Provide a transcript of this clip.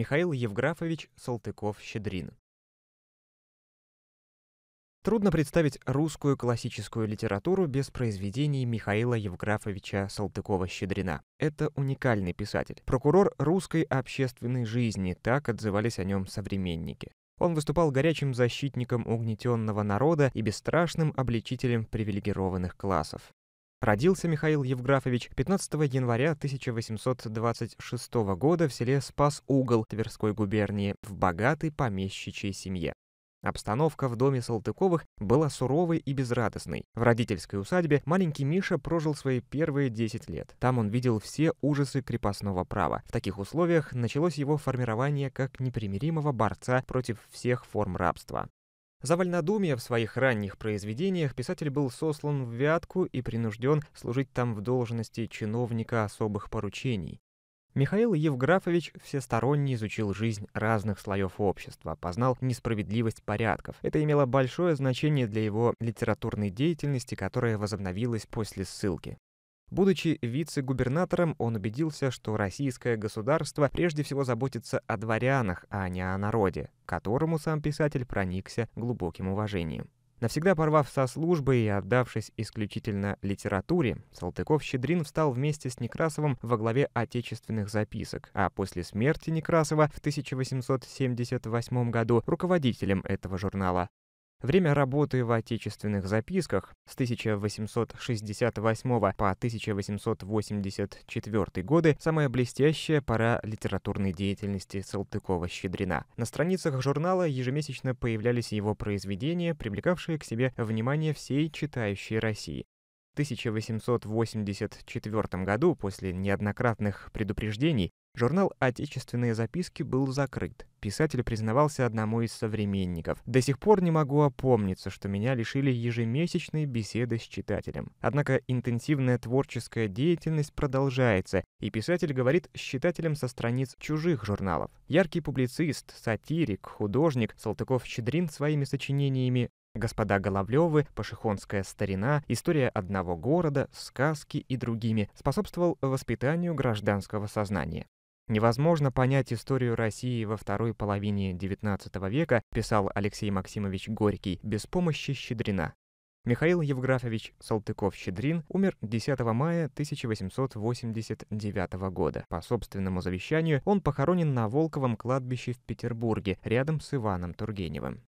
Михаил Евграфович Салтыков-Щедрин. Трудно представить русскую классическую литературу без произведений Михаила Евграфовича Салтыкова-Щедрина. Это уникальный писатель, прокурор русской общественной жизни, так отзывались о нем современники. Он выступал горячим защитником угнетенного народа и бесстрашным обличителем привилегированных классов. Родился Михаил Евграфович 15 января 1826 года в селе Спас-Угол Тверской губернии в богатой помещичьей семье. Обстановка в доме Салтыковых была суровой и безрадостной. В родительской усадьбе маленький Миша прожил свои первые 10 лет. Там он видел все ужасы крепостного права. В таких условиях началось его формирование как непримиримого борца против всех форм рабства. За вольнодумие в своих ранних произведениях писатель был сослан в Вятку и принужден служить там в должности чиновника особых поручений. Михаил Евграфович всесторонне изучил жизнь разных слоев общества, познал несправедливость порядков. Это имело большое значение для его литературной деятельности, которая возобновилась после ссылки. Будучи вице-губернатором, он убедился, что российское государство прежде всего заботится о дворянах, а не о народе, которому сам писатель проникся глубоким уважением. Навсегда порвав со службы и отдавшись исключительно литературе, Салтыков-Щедрин встал вместе с Некрасовым во главе отечественных записок, а после смерти Некрасова в 1878 году руководителем этого журнала. Время работы в отечественных записках с 1868 по 1884 годы – самая блестящая пора литературной деятельности Салтыкова-Щедрина. На страницах журнала ежемесячно появлялись его произведения, привлекавшие к себе внимание всей читающей России. В 1884 году, после неоднократных предупреждений, Журнал «Отечественные записки» был закрыт. Писатель признавался одному из современников. «До сих пор не могу опомниться, что меня лишили ежемесячной беседы с читателем. Однако интенсивная творческая деятельность продолжается, и писатель говорит с читателем со страниц чужих журналов. Яркий публицист, сатирик, художник Салтыков-Щедрин своими сочинениями Господа Головлевы, Пашихонская старина, История одного города, Сказки и другими способствовал воспитанию гражданского сознания. Невозможно понять историю России во второй половине XIX века, писал Алексей Максимович Горький, без помощи Щедрина. Михаил Евграфович Салтыков-Щедрин умер 10 мая 1889 года. По собственному завещанию он похоронен на Волковом кладбище в Петербурге, рядом с Иваном Тургеневым.